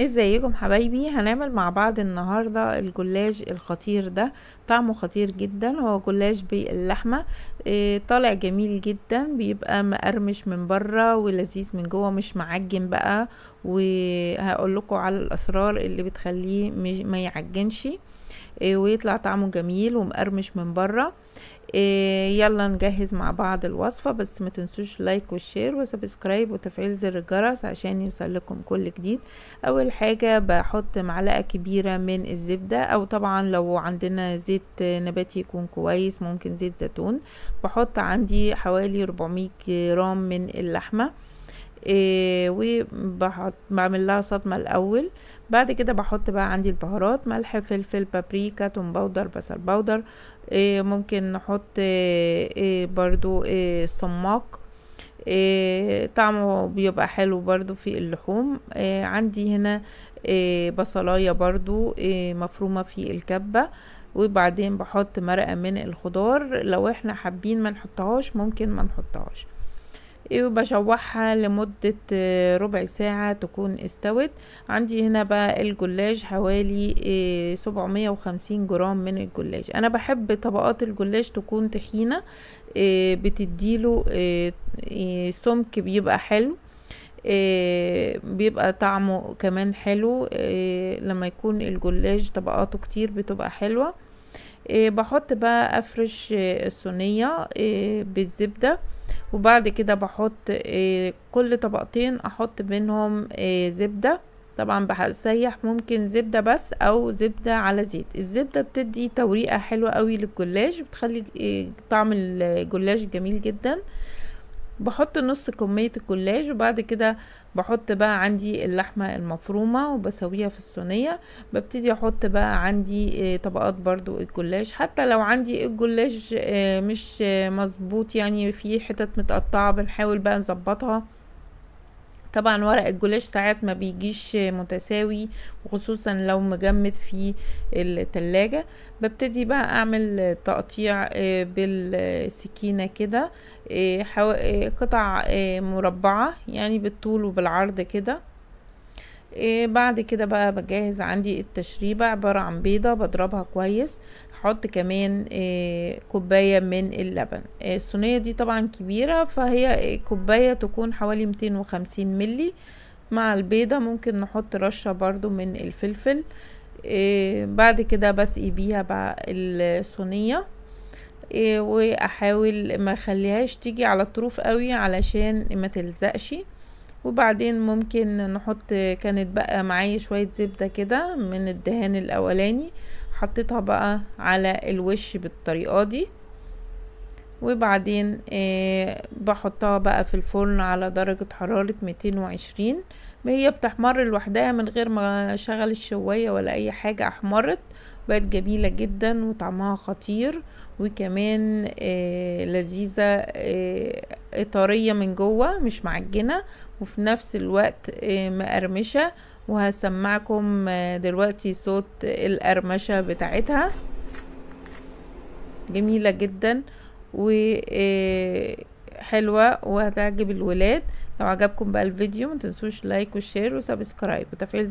ازيكم إيه حبايبي هنعمل مع بعض النهاردة الجلاج الخطير ده طعمه خطير جدا هو جلاج باللحمة ايه طالع جميل جدا بيبقى مقرمش من بره ولذيذ من جوه مش معجن بقى وهقول لكم على الاسرار اللي بتخليه ما يعجنش إيه، ويطلع طعمه جميل ومقرمش من بره إيه، يلا نجهز مع بعض الوصفة بس ما تنسوش لايك وشير وسبسكرايب وتفعيل زر الجرس عشان يوصلكم كل جديد اول حاجة بحط معلقة كبيرة من الزبدة او طبعا لو عندنا زيت نباتي يكون كويس ممكن زيت زيتون بحط عندي حوالي 400 جرام من اللحمة إيه، وبحط بعمل لها صدمة الأول بعد كده بحط بقى عندي البهارات ملح فلفل بابريكا توم باودر بصل باودر إيه، ممكن نحط إيه، برضو سماق طعمه بيبقى حلو برضو في اللحوم عندي هنا بصلاية برضو مفرومة في الكبة وبعدين بحط مرقة من الخضار لو احنا حابين ما نحطهاش ممكن ما نحطهاش وبشوحها لمدة آه، ربع ساعة تكون استوت عندي هنا بقى الجلاج حوالي 750 آه، جرام من الجلاج انا بحب طبقات الجلاج تكون تخينة آه، بتديله سمك بيبقى حلو بيبقى طعمه كمان حلو لما يكون الجلاج طبقاته كتير بتبقى حلوة بحط بقى افرش الصينية بالزبدة وبعد كده بحط آه، كل طبقتين احط منهم آه، زبدة طبعا بسيح ممكن زبدة بس او زبدة على زيت الزبدة بتدي توريقة حلوة قوي للجلاش بتخلي آه، طعم الجلاش جميل جدا بحط نص كمية الكولاج وبعد كده بحط بقى عندي اللحمة المفرومة وبسويها في الصينية ببتدي احط بقى عندي آه، طبقات برضو الكولاج حتى لو عندي الجلاش آه، مش مظبوط يعني في حتت متقطعة بنحاول بقى نظبطها طبعا ورق الجلاش ساعات ما بيجيش متساوي وخصوصا لو مجمد في التلاجة ببتدي بقى اعمل تقطيع آه، بالسكينة كده آه، آه، قطع مربعة يعني بالطول وبالعرض كده بعد كده بقى بجهز عندي التشريبة عبارة عن بيضة بضربها كويس هحط كمان آه، كوباية من اللبن آه، الصينية دي طبعا كبيرة فهي كوباية تكون حوالي 250 ملي مع البيضة ممكن نحط رشة برضو من الفلفل آه، بعد كده بسقي بيها الصينية واحاول ما خليهاش تيجي على الطروف قوي علشان ما تلزقش وبعدين ممكن نحط كانت بقى معايا شوية زبدة كده من الدهان الاولاني حطيتها بقى على الوش بالطريقة دي وبعدين آه، بحطها بقى في الفرن على درجة حرارة 220 هي بتحمر لوحدها من غير ما اشغل الشواية ولا اي حاجة احمرت بقت جميلة جدا وطعمها خطير وكمان آه، لذيذة آه، طريه من جوه مش معجنه وفي نفس الوقت آه، مقرمشه وهسمعكم آه، دلوقتي صوت القرمشه بتاعتها جميله جدا وحلوه آه، وهتعجب الولاد لو عجبكم بقى الفيديو متنسوش لايك وشير وسبسكرايب وتفعيل